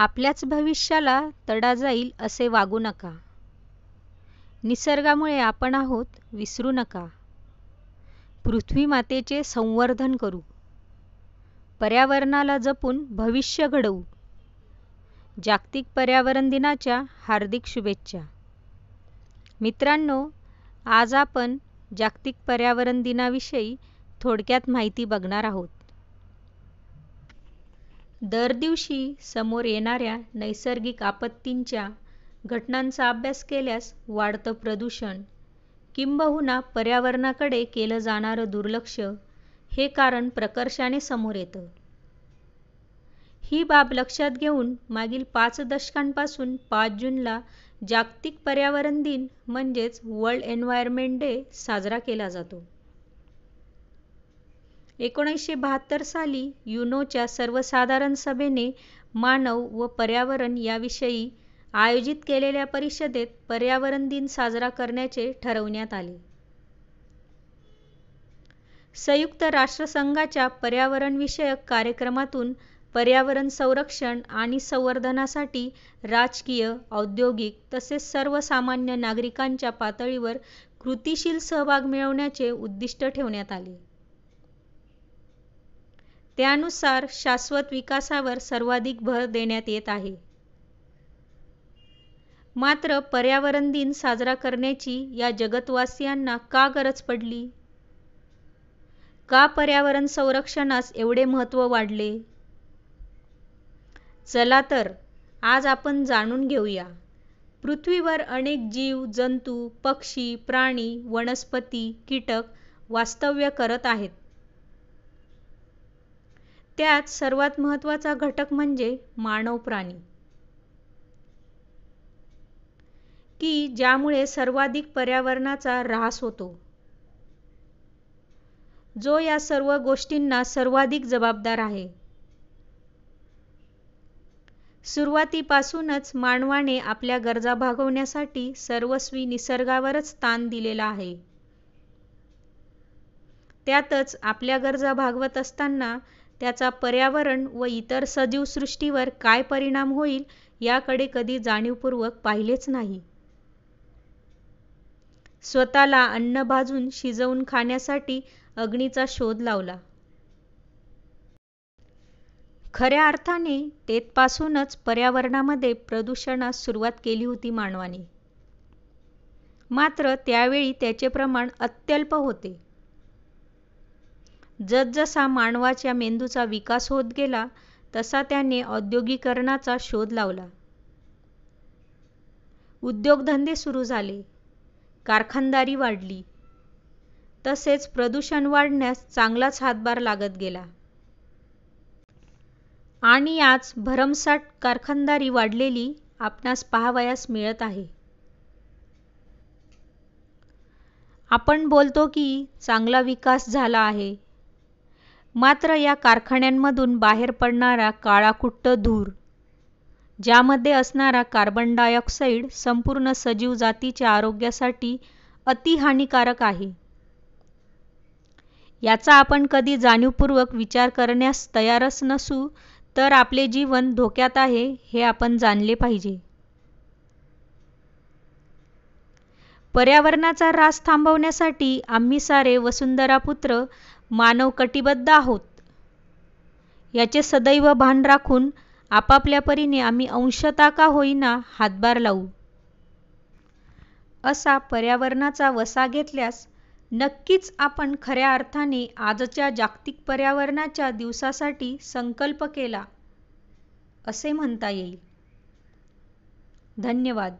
आपल्याच भविष्याला तडा जाईल असे वागू नका निसर्गामुळे आपण आहोत विसरू नका पृथ्वी मातेचे संवर्धन करू पर्यावरणाला जपून भविष्य घडवू जागतिक पर्यावरण दिनाच्या हार्दिक शुभेच्छा मित्रांनो आज आपण जागतिक पर्यावरण दिनाविषयी थोडक्यात माहिती बघणार आहोत दर दिवशी समोर येणाऱ्या नैसर्गिक आपत्तींच्या घटनांचा अभ्यास केल्यास वाढतं प्रदूषण किंबहुना पर्यावरणाकडे केलं जाणारं दुर्लक्ष हे कारण प्रकर्षाने समोर येतं ही बाब लक्षात घेऊन मागील पाच दशकांपासून पाच जूनला जागतिक पर्यावरण दिन म्हणजेच वर्ल्ड एन्व्हायरमेंट डे साजरा केला जातो एकोणीसशे बहात्तर साली युनोच्या सर्वसाधारण सभेने मानव व पर्यावरण याविषयी आयोजित केलेल्या परिषदेत पर्यावरण दिन साजरा करण्याचे ठरवण्यात आले संयुक्त राष्ट्रसंघाच्या पर्यावरणविषयक कार्यक्रमातून पर्यावरण संरक्षण आणि संवर्धनासाठी राजकीय औद्योगिक तसेच सर्वसामान्य नागरिकांच्या पातळीवर कृतीशील सहभाग मिळवण्याचे उद्दिष्ट ठेवण्यात आले त्यानुसार शाश्वत विकासावर सर्वाधिक भर देण्यात येत आहे मात्र पर्यावरण दिन साजरा करण्याची या जगतवासियांना का गरज पडली का पर्यावरण संरक्षणास एवढे महत्त्व वाढले चला तर आज आपण जाणून घेऊया पृथ्वीवर अनेक जीव जंतू पक्षी प्राणी वनस्पती कीटक वास्तव्य करत आहेत त्यात सर्वात महत्वाचा घटक म्हणजे मानव प्राणी की ज्यामुळे सर्वाधिक पर्यावरणाचा ऱ्हास होतो जो या सर्व गोष्टींना सर्वाधिक जबाबदार आहे सुरुवातीपासूनच मानवाने आपल्या गरजा भागवण्यासाठी सर्वस्वी निसर्गावरच ताण दिलेला आहे त्यातच आपल्या गरजा भागवत असताना त्याचा पर्यावरण व इतर सजीव सृष्टीवर काय परिणाम होईल याकडे कधी जाणीवपूर्वक पाहिलेच नाही स्वतःला अन्न भाजून शिजवून खाण्यासाठी अग्नीचा शोध लावला खऱ्या अर्थाने तेथपासूनच पर्यावरणामध्ये प्रदूषणास सुरुवात केली होती मानवाने मात्र त्यावेळी त्याचे प्रमाण अत्यल्प होते जसजसा मानवाच्या मेंदूचा विकास होत गेला तसा त्याने औद्योगिकरणाचा शोध लावला उद्योगधंदे सुरू झाले कारखानदारी वाढली तसेच प्रदूषण वाढण्यास चांगलाच हातभार लागत गेला आणि आज भरमसाठ कारखानदारी वाढलेली आपणास पाहावयास मिळत आहे आपण बोलतो की चांगला विकास झाला आहे मात्र या कारखान्यांमधून बाहेर पडणारा काळाकुट्ट धूर ज्यामध्ये असणारा कार्बन डायऑक्साईड संपूर्ण सजीव जातीच्या आरोग्यासाठी अतिहानिकारक आहे याचा आपण कधी जाणीवपूर्वक विचार करण्यास तयारच नसू तर आपले जीवन धोक्यात आहे हे आपण जाणले पाहिजे पर्यावरणाचा रास थांबवण्यासाठी आम्ही सारे वसुंधरा पुत्र मानव कटिबद्ध आहोत याचे सदैव भान राखून आपापल्या परीने आम्ही अंशता का होईना हातभार लावू असा पर्यावरणाचा वसा घेतल्यास नक्कीच आपण खऱ्या अर्थाने आजच्या जागतिक पर्यावरणाच्या दिवसासाठी संकल्प केला असे म्हणता येईल धन्यवाद